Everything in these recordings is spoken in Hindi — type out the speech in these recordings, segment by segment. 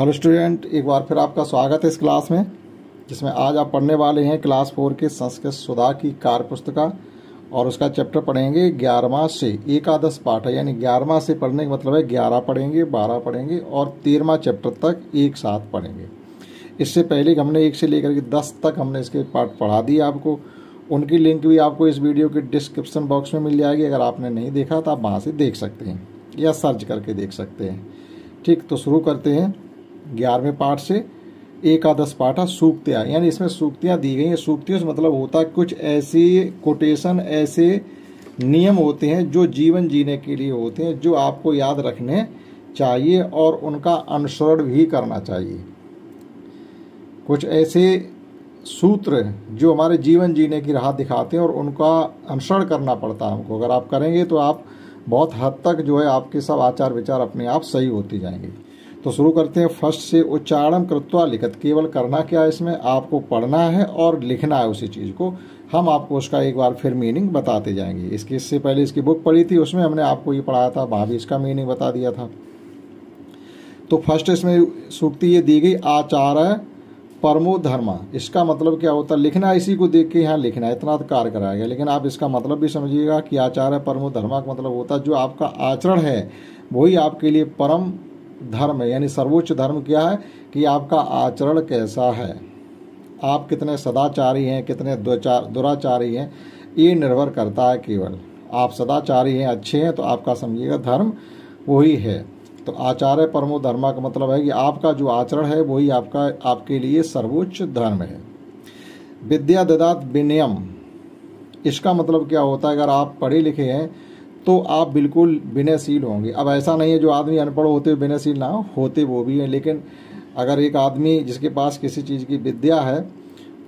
हेलो स्टूडेंट एक बार फिर आपका स्वागत है इस क्लास में जिसमें आज आप पढ़ने वाले हैं क्लास फोर के संस्कृत सुधा की कार्य पुस्तिका और उसका चैप्टर पढ़ेंगे ग्यारहवा से एकादश पाठ है यानी ग्यारहवा से पढ़ने का मतलब है ग्यारह पढ़ेंगे बारह पढ़ेंगे और तेरहवा चैप्टर तक एक साथ पढ़ेंगे इससे पहले हमने एक से लेकर के दस तक हमने इसके पाठ पढ़ा दिए आपको उनकी लिंक भी आपको इस वीडियो के डिस्क्रिप्शन बॉक्स में मिल जाएगी अगर आपने नहीं देखा तो आप वहाँ से देख सकते हैं या सर्च करके देख सकते हैं ठीक तो शुरू करते हैं ग्यारहवें पाठ से एकादश पाठ है सूक्तियाँ यानी इसमें सूक्तियाँ दी गई हैं सूक्तियों से मतलब होता है कुछ ऐसे कोटेशन ऐसे नियम होते हैं जो जीवन जीने के लिए होते हैं जो आपको याद रखने चाहिए और उनका अनुसरण भी करना चाहिए कुछ ऐसे सूत्र जो हमारे जीवन जीने की राह दिखाते हैं और उनका अनुसरण करना पड़ता है हमको अगर आप करेंगे तो आप बहुत हद तक जो है आपके सब आचार विचार अपने आप सही होते जाएंगे तो शुरू करते हैं फर्स्ट से उच्चारण कृत्वा लिखत केवल करना क्या है इसमें आपको पढ़ना है और लिखना है उसी चीज़ को हम आपको उसका एक बार फिर मीनिंग बताते जाएंगे इसके इससे पहले इसकी बुक पढ़ी थी उसमें हमने आपको ये पढ़ाया था वहाँ भी इसका मीनिंग बता दिया था तो फर्स्ट इसमें सूक्ति ये दी गई आचार परमो धर्म इसका मतलब क्या होता है लिखना इसी को देख के यहाँ लिखना है इतना तो कार्य कराया गया लेकिन आप इसका मतलब भी समझिएगा कि आचार परमो धर्मा का मतलब होता है जो आपका आचरण है वही आपके लिए परम धर्म यानी सर्वोच्च धर्म क्या है कि आपका आचरण कैसा है आप कितने सदाचारी हैं कितने दुराचारी हैं ये निर्भर करता है केवल आप सदाचारी हैं अच्छे हैं तो आपका समझिएगा धर्म वही है तो आचार्य परमो धर्मा का मतलब है कि आपका जो आचरण है वही आपका आपके लिए सर्वोच्च धर्म है विद्या ददात विनियम इसका मतलब क्या होता है अगर आप पढ़े लिखे हैं तो आप बिल्कुल विनयशील होंगे अब ऐसा नहीं है जो आदमी अनपढ़ होते हुए विनयशील ना होते वो भी हैं लेकिन अगर एक आदमी जिसके पास किसी चीज़ की विद्या है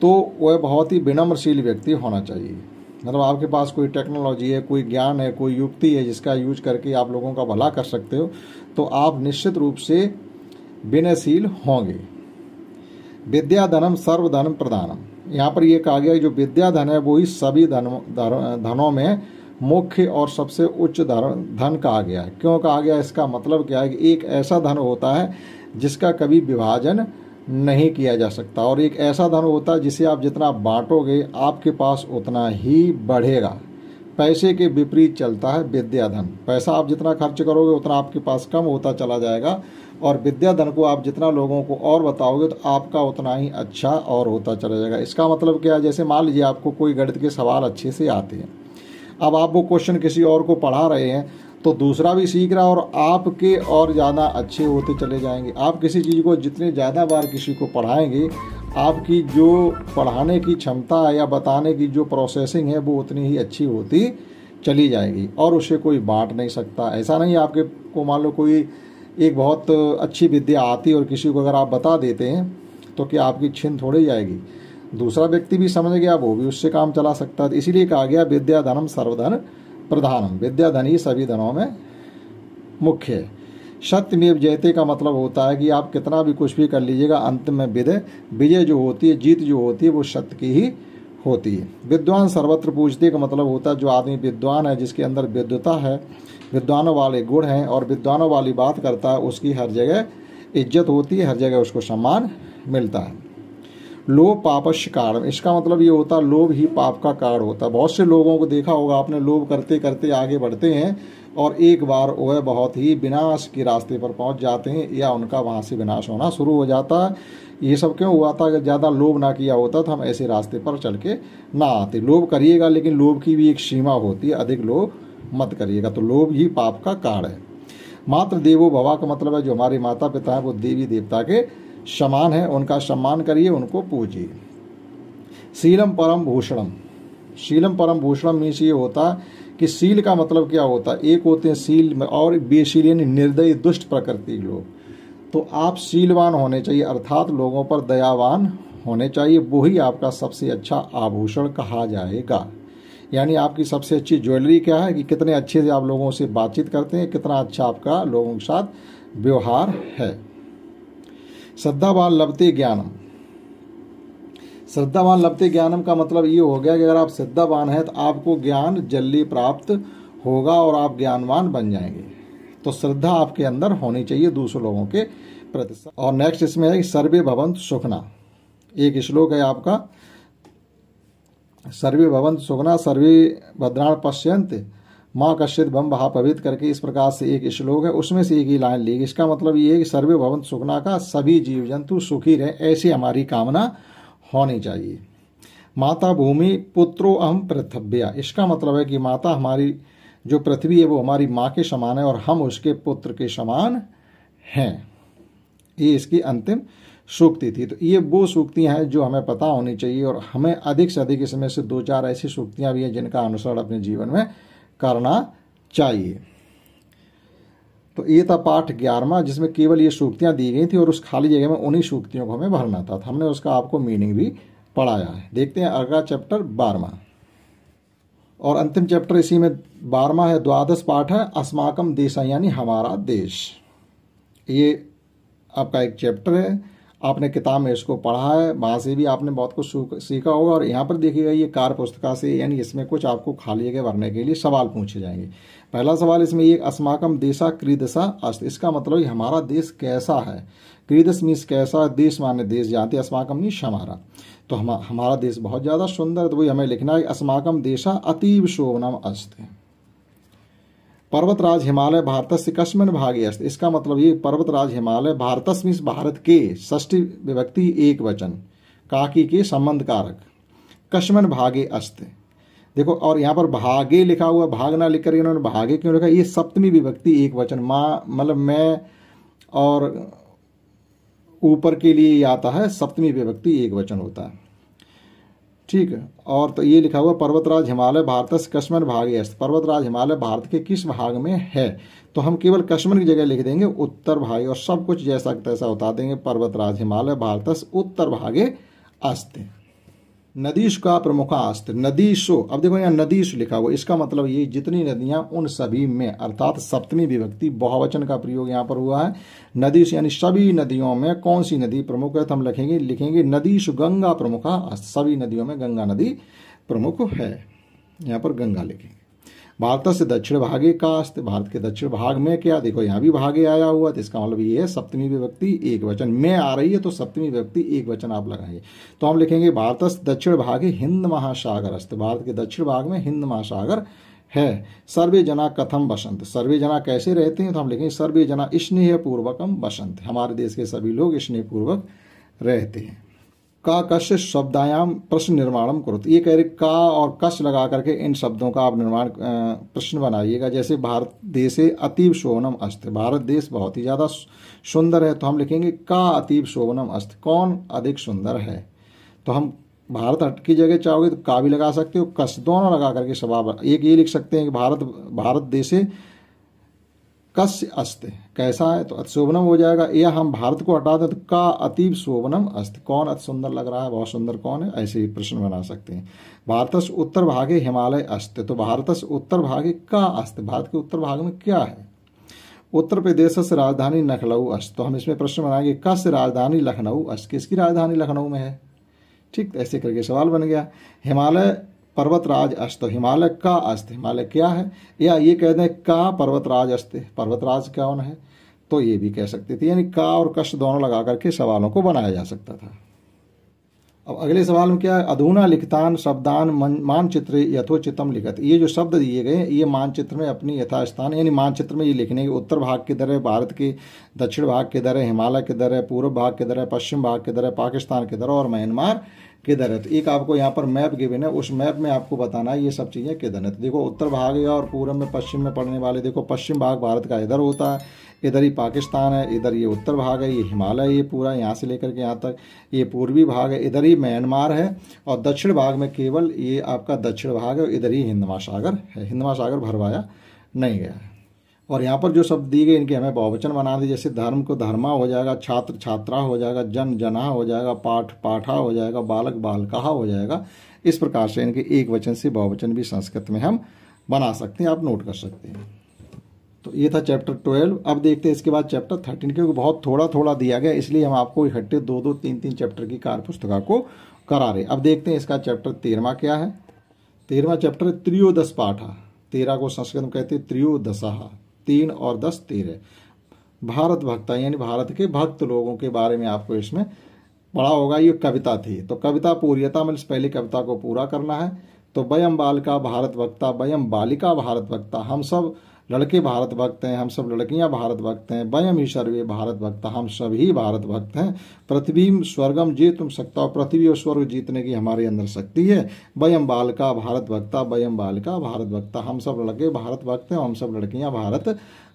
तो वह बहुत ही विनम्रशील व्यक्ति होना चाहिए मतलब आपके पास कोई टेक्नोलॉजी है कोई ज्ञान है कोई युक्ति है जिसका यूज करके आप लोगों का भला कर सकते हो तो आप निश्चित रूप से विनयशील होंगे विद्या धनम सर्वधन प्रधानम यहाँ पर यह कहा गया जो विद्या धन है वो ही सभी धन धनों में मुख्य और सबसे उच्च धन धन कहा गया है क्यों कहा गया इसका मतलब क्या है कि एक ऐसा धन होता है जिसका कभी विभाजन नहीं किया जा सकता और एक ऐसा धन होता है जिसे आप जितना बांटोगे आपके पास उतना ही बढ़ेगा पैसे के विपरीत चलता है विद्या धन पैसा आप जितना खर्च करोगे उतना आपके पास कम होता चला जाएगा और विद्या धन को आप जितना लोगों को और बताओगे तो आपका उतना ही अच्छा और होता चला जाएगा इसका मतलब क्या है जैसे मान लीजिए आपको कोई गणित के सवाल अच्छे से आते हैं अब आप वो क्वेश्चन किसी और को पढ़ा रहे हैं तो दूसरा भी सीख रहा है और आपके और ज़्यादा अच्छे होते चले जाएंगे आप किसी चीज़ को जितने ज़्यादा बार किसी को पढ़ाएंगे आपकी जो पढ़ाने की क्षमता या बताने की जो प्रोसेसिंग है वो उतनी ही अच्छी होती चली जाएगी और उसे कोई बांट नहीं सकता ऐसा नहीं आपके को मान लो कोई एक बहुत अच्छी विद्या आती और किसी को अगर आप बता देते हैं तो क्या आपकी छिन थोड़ी जाएगी दूसरा व्यक्ति भी समझ गया वो भी उससे काम चला सकता है इसीलिए कहा गया विद्या धनम सर्वधन प्रधानम विद्याधन ही सभी धनों में मुख्य है सत्यमेव जयते का मतलब होता है कि आप कितना भी कुछ भी कर लीजिएगा अंत में विदय विजय जो होती है जीत जो होती है वो सत्य की ही होती है विद्वान सर्वत्र पूजते का मतलब होता है जो आदमी विद्वान है जिसके अंदर विद्वता है विद्वानों वाले गुण हैं और विद्वानों वाली बात करता है उसकी हर जगह इज्जत होती है हर जगह उसको सम्मान मिलता है लोभ पापस्य कारण इसका मतलब ये होता है लोभ ही पाप का कारण होता है बहुत से लोगों को देखा होगा आपने लोभ करते करते आगे बढ़ते हैं और एक बार वह बहुत ही विनाश के रास्ते पर पहुंच जाते हैं या उनका वहाँ से विनाश होना शुरू हो जाता है ये सब क्यों हुआ था अगर ज़्यादा लोभ ना किया होता तो हम ऐसे रास्ते पर चल के ना आते लोभ करिएगा लेकिन लोभ की भी एक सीमा होती है अधिक लोभ मत करिएगा तो लोभ ही पाप का कारण है मात्र देवो भवा का मतलब है जो हमारे माता पिता हैं वो देवी देवता के समान है उनका सम्मान करिए उनको पूजिए शीलम परम भूषणम शीलम परम भूषणम मीन्स ये होता कि शील का मतलब क्या होता है एक होते हैं शील और बेशील यानी निर्दयी दुष्ट प्रकृति लोग तो आप शीलवान होने चाहिए अर्थात लोगों पर दयावान होने चाहिए वो ही आपका सबसे अच्छा आभूषण कहा जाएगा यानी आपकी सबसे अच्छी ज्वेलरी क्या है कि कितने अच्छे से आप लोगों से बातचीत करते हैं कितना अच्छा आपका लोगों के साथ व्यवहार है श्रद्धावान लभते ज्ञानम श्रद्धावान लभते ज्ञानम का मतलब ये हो गया कि अगर आप श्रद्धावान हैं तो आपको ज्ञान जल्दी प्राप्त होगा और आप ज्ञानवान बन जाएंगे तो श्रद्धा आपके अंदर होनी चाहिए दूसरे लोगों के प्रति और नेक्स्ट इसमें है सर्वे भवंत सुखना एक श्लोक है आपका सर्वे भवंत सुखना सर्वे भद्राण पश्यंत माँ कश्यत बम भा पवित करके इस प्रकार से एक श्लोक है उसमें से एक ही लाइन ली इसका मतलब ये है कि सर्वे भवन सुखना का सभी जीव जंतु सुखी रहे ऐसी हमारी कामना होनी चाहिए माता भूमि पुत्रो अहम पृथव्या इसका मतलब है कि माता हमारी जो पृथ्वी है वो हमारी माँ के समान है और हम उसके पुत्र के समान हैं ये इसकी अंतिम सूक्ति थी तो ये वो सूक्तियाँ हैं जो हमें पता होनी चाहिए और हमें अधिक से अधिक इसमें से दो चार ऐसी सूक्तियाँ भी हैं जिनका अनुसरण अपने जीवन में करना चाहिए तो ये था पाठ ग्यारहवा जिसमें केवल ये सूक्तियाँ दी गई थी और उस खाली जगह में उन्हीं सूक्तियों को हमें भरना था तो हमने उसका आपको मीनिंग भी पढ़ाया है देखते हैं अगला चैप्टर बारहवा और अंतिम चैप्टर इसी में बारहवा है द्वादश पाठ है अस्माकम देश यानी हमारा देश ये आपका एक चैप्टर है आपने किताब में इसको पढ़ा है वहाँ से भी आपने बहुत कुछ सीखा होगा और यहाँ पर देखिएगा ये कार पुस्तिका से यानी इसमें कुछ आपको खाली जगह भरने के लिए सवाल पूछे जाएंगे पहला सवाल इसमें ये अस्माकम देशा क्रीदशा अस्त इसका मतलब हमारा देश कैसा है क्रीदस मीन्स कैसा देश माने देश जाते अस्माकम मीन्स हमारा तो हम हमारा देश बहुत ज़्यादा सुंदर तो वही हमें लिखना है अस्माकम देशा अतीब शोभनम अस्त पर्वतराज हिमालय भारत से कश्मीर भाग अस्त इसका मतलब ये पर्वतराज हिमालय भारतस मीस भारत के ष्ठी विभक्ति एक वचन काकी के संबंध कारक कश्मन भागे अस्त देखो और यहाँ पर भागे लिखा हुआ भागना लिख कर इन्होंने भागे क्यों लिखा ये सप्तमी विभक्ति एक वचन माँ मतलब मैं और ऊपर के लिए आता है सप्तमी विभक्ति एक वचन होता है ठीक है और तो ये लिखा हुआ पर्वतराज हिमालय भारत से कश्मीर भाग अस्त पर्वतराज हिमालय भारत के किस भाग में है तो हम केवल कश्मीर की जगह लिख देंगे उत्तर भाग और सब कुछ जैसा तैसा बता देंगे पर्वतराज हिमालय भारत उत्तर भागे अस्त नदीश का प्रमुख अस्त्र नदीशो अब देखो यहाँ नदीश लिखा हुआ इसका मतलब ये जितनी नदियां उन सभी में अर्थात सप्तमी विभक्ति बहुवचन का प्रयोग यहाँ पर हुआ है नदीश यानी सभी नदियों में कौन सी नदी प्रमुख है तो हम लिखेंगे लिखेंगे नदीश गंगा प्रमुख हाँ, सभी नदियों में गंगा नदी प्रमुख है यहाँ पर गंगा लिखेंगे भारत से दक्षिण भागे कास्त भारत के दक्षिण भाग में क्या देखो यहाँ भी भागे आया हुआ तो इसका मतलब ये है सप्तमी विभक्ति एक वचन में आ रही है तो सप्तमी विभक्ति एक वचन आप लगाएंगे तो हम लिखेंगे भारत दक्षिण भागे हिंद महासागर अस्त भारत के दक्षिण भाग में हिंद महासागर है सर्वे जना कथम बसंत सर्वे जना कैसे रहते हैं तो हम लिखेंगे सर्वे जना स्नेह पूर्वकम बसंत हमारे देश के सभी लोग स्नेह पूर्वक रहते हैं का कश शब्दायाम प्रश्न निर्माणम करो ये कह रहे का और कश लगा करके इन शब्दों का आप निर्माण प्रश्न बनाइएगा जैसे भारत देशे अतीब शोभनम अस्त भारत देश बहुत ही ज़्यादा सुंदर है तो हम लिखेंगे का अतीब शोभनम अस्त कौन अधिक सुंदर है तो हम भारत हट की जगह चाहोगे तो का भी लगा सकते हो कस दोनों लगा करके सवाब एक ये लिख सकते हैं कि भारत भारत देशे कस्य अस्त कैसा है तो अतिशोभनम हो जाएगा यह हम भारत को हटा दें तो का अतीब शोभनम अस्त कौन अति सुंदर लग रहा है बहुत सुंदर कौन है ऐसे ही प्रश्न बना सकते हैं भारत उत्तर भागे हिमालय अस्त तो भारत उत्तर भागे का अस्त भारत के उत्तर भाग में क्या है उत्तर प्रदेश से राजधानी लखनऊ अस्त तो हम इसमें प्रश्न बनाएंगे कस राजधानी लखनऊ अस्त किसकी राजधानी लखनऊ में है ठीक ऐसे करके सवाल बन गया हिमालय पर्वतराज अस्त हिमालय का अस्त हिमालय क्या है या ये कह दें का पर्वतराज अस्त पर्वतराज कौन है तो ये भी कह सकते थे यानी का और कष्ट दोनों लगा करके सवालों को बनाया जा सकता था अब अगले सवाल में क्या है अधूना लिखतान शब्दान मानचित्र यथोचितम लिखत ये जो शब्द दिए गए ये मानचित्र में अपनी यथास्थान यानी मानचित्र में ये लिखने के उत्तर भाग की दर है भारत के दक्षिण भाग की दर है हिमालय की दर है पूर्व भाग की दर है पश्चिम भाग की दर है पाकिस्तान की दर और म्यांमार किधर है तो एक आपको यहाँ पर मैप गिवन है उस मैप में आपको बताना है ये सब चीज़ें किधर है तो देखो उत्तर भाग या और पूर्व में पश्चिम में पड़ने वाले देखो पश्चिम भाग भारत का इधर होता है इधर ही पाकिस्तान है इधर ये उत्तर भाग है ये हिमालय ये पूरा यहाँ से लेकर के यहाँ तक ये पूर्वी भाग है इधर ही म्यांमार है और दक्षिण भाग में केवल ये आपका दक्षिण भाग है इधर ही हिंद महासागर है हिंद महासागर भरवाया नहीं गया है और यहाँ पर जो शब्द दिए गए इनके हमें बहुवचन बना दिए जैसे धर्म को धर्मा हो जाएगा छात्र छात्रा हो जाएगा जन जना हो जाएगा पाठ पाठा हो जाएगा बालक बालकहा हो जाएगा इस प्रकार से इनके एक वचन से बहुवचन भी संस्कृत में हम बना सकते हैं आप नोट कर सकते हैं तो ये था चैप्टर ट्वेल्व अब देखते हैं इसके बाद चैप्टर थर्टीन क्योंकि बहुत थोड़ा थोड़ा दिया गया इसलिए हम आपको इकट्ठे दो दो तीन तीन चैप्टर की कार पुस्तका को करा रहे अब देखते हैं इसका चैप्टर तेरहवा क्या है तेरहवा चैप्टर त्रियोदश पाठा तेरह को संस्कृत में कहते हैं त्रियोदशाह तीन और दस तेरह भारत भक्ता यानी भारत के भक्त लोगों के बारे में आपको इसमें पढ़ा होगा ये कविता थी तो कविता पूर्यता तो में पहली कविता को पूरा करना है तो वयम बालिका भारत भक्ता वयम बालिका भारत वक्ता हम सब लड़के भारत भक्त हैं हम सब लड़कियां भारत भक्त हैं वयम सर्वे भारत भक्त हम सभी भारत भक्त हैं पृथ्वी स्वर्गम जी तुम सकता हो पृथ्वी और स्वर्ग जीतने की हमारे अंदर शक्ति है वयम बालका भारत भक्ता वयम बालिका भारत भक्ता हम सब लड़के भारत भक्त हैं हम सब लड़कियां भारत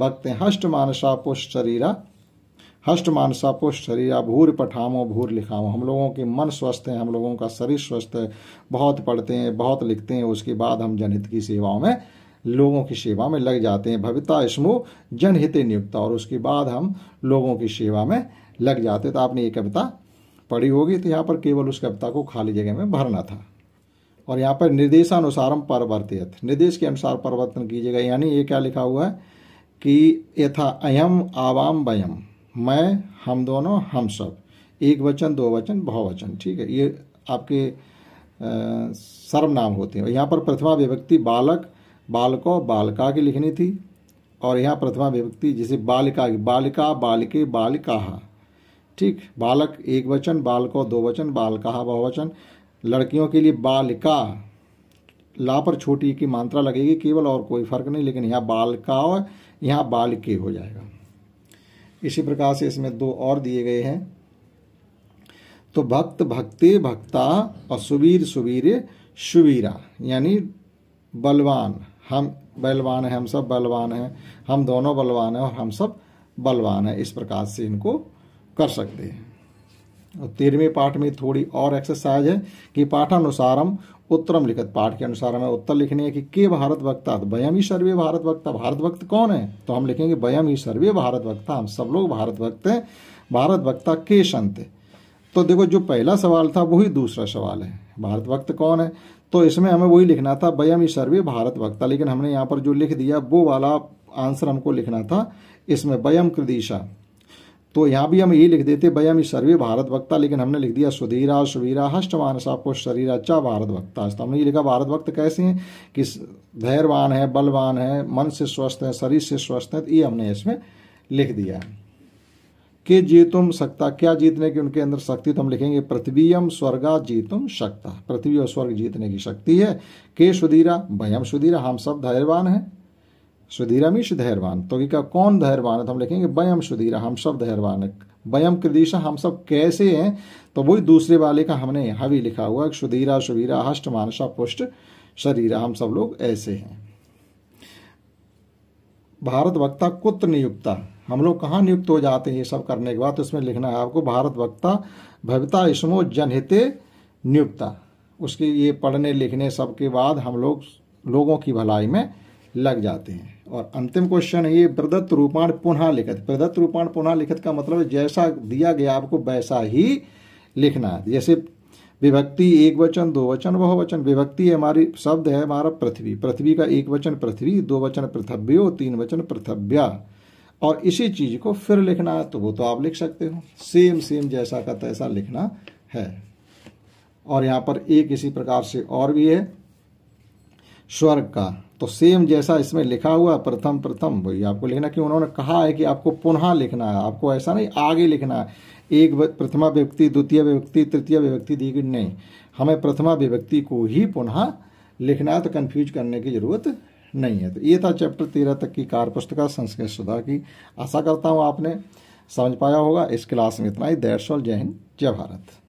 भक्त हैं हष्ट मानसा पुष्ट शरीरा हष्ट मानसा पुष्ट शरीरा भूर पठामो भूर लिखामो हम लोगों के मन स्वस्थ है हम लोगों का शरीर स्वस्थ है बहुत पढ़ते हैं बहुत लिखते हैं उसके बाद हम जनहित की सेवाओं में लोगों की सेवा में लग जाते हैं भविता स्मो जनहित नियुक्त और उसके बाद हम लोगों की सेवा में लग जाते तो आपने ये कविता पढ़ी होगी तो यहाँ पर केवल उस कविता को खाली जगह में भरना था और यहाँ पर निर्देशानुसार हम परिवर्तित निर्देश के अनुसार परिवर्तन कीजिएगा यानी ये क्या लिखा हुआ है कि यथा अयम आवाम वयम मैं हम दोनों हम सब एक वचन दो वचन बहुवचन ठीक है ये आपके सर्वनाम होते हैं यहाँ पर प्रथमा विभक्ति बालक बालको बालिका की लिखनी थी और यहाँ प्रथमा विभक्ति जिसे बालिका की बालिका बालिके बालिका ठीक बालक एक वचन बालको दो वचन बालका बहुवचन लड़कियों के लिए बालिका ला पर छोटी की मात्रा लगेगी केवल और कोई फर्क नहीं लेकिन यहाँ बालका और यहाँ बालिके हो जाएगा इसी प्रकार से इसमें दो और दिए गए हैं तो भक्त भक्ति भक्ता और सुवीर सुवीर सुवीरा यानी बलवान हम बलवान हैं हम सब बलवान हैं हम दोनों बलवान हैं और हम सब बलवान है इस प्रकार से इनको कर सकते हैं और तेरहवें पाठ में थोड़ी और एक्सरसाइज है कि हम उत्तरम लिखत पाठ के अनुसार हमें उत्तर लिखने है कि के भारत वक्ता वयम ही सर्वे भारत वक्ता भारत वक्त कौन है तो हम लिखेंगे वयम ही सर्वे भारत वक्ता हम सब लोग भारत वक्त हैं भारत वक्ता के संत तो देखो जो पहला सवाल था वही दूसरा सवाल है भारत वक्त कौन है तो इसमें हमें वही लिखना था वयम सर्वे भारत भक्ता लेकिन हमने यहाँ पर जो लिख दिया वो वाला आंसर हमको लिखना था इसमें वयम कृदिशा तो यहाँ भी हम यही लिख देते वयम सर्वे भारत भक्ता लेकिन हमने लिख दिया सुधीरा सुवीरा मानसा को शरीर अच्छा भारत भक्ता तो हमने ये लिखा भारत भक्त कैसे हैं कि धैर्यवान है बलवान है मन से स्वस्थ है शरीर से स्वस्थ है तो ये हमने इसमें लिख दिया है के जीतुम सकता क्या जीतने की उनके अंदर शक्ति तो हम लिखेंगे पृथ्वीयम स्वर्गा जीतुम सकता पृथ्वी और स्वर्ग जीतने की शक्ति है के सुधीरा भयम सुधीरा हम सब धैर्यवान हैं सुधीरा मीश धैर्यवान तो का कौन धैर्यवान है तो हम लिखेंगे वयम सुधीरा हम सब धैर्यवान है वयम कृदिशा हम सब कैसे हैं तो वही दूसरे वाले का हमने यहाँ भी लिखा हुआ सुधीरा सुधीरा सुवीरा हष्ट मानसा पुष्ट शरीर हम सब लोग ऐसे हैं भारत वक्ता कुत्र नियुक्ता हम लोग कहाँ नियुक्त हो जाते हैं ये सब करने के बाद तो इसमें लिखना है आपको भारत वक्ता भविता इसमो जनहिते नियुक्ता उसके ये पढ़ने लिखने सब के बाद हम लोग लोगों की भलाई में लग जाते हैं और अंतिम क्वेश्चन है ये प्रदत्त रूपाण पुनः लिखित प्रदत्त रूपाण पुनः लिखित का मतलब जैसा दिया गया आपको वैसा ही लिखना है जैसे विभक्ति एक वचन दो वचन वह वचन विभक्ति हमारी शब्द है हमारा पृथ्वी पृथ्वी का एक वचन पृथ्वी दो वचन पृथ्व्यो तीन वचन पृथव्या और इसी चीज को फिर लिखना है तो वो तो आप लिख सकते हो सेम सेम जैसा का तैसा लिखना है और यहां पर एक इसी प्रकार से और भी है स्वर्ग का तो सेम जैसा इसमें लिखा हुआ प्रथम प्रथम वही आपको लिखना क्यों उन्होंने कहा है कि आपको पुनः लिखना है आपको ऐसा नहीं आगे लिखना है एक प्रथमा विभक्ति द्वितीय विभक्ति तृतीय विभक्ति दी गई नहीं हमें प्रथमा विभक्ति को ही पुनः लिखना है तो कन्फ्यूज करने की जरूरत नहीं है तो ये था चैप्टर तेरह तक की कार पुस्तिका संस्कृत सुधा की आशा करता हूँ आपने समझ पाया होगा इस क्लास में इतना ही दैट्स ऑल जय हिंद जय भारत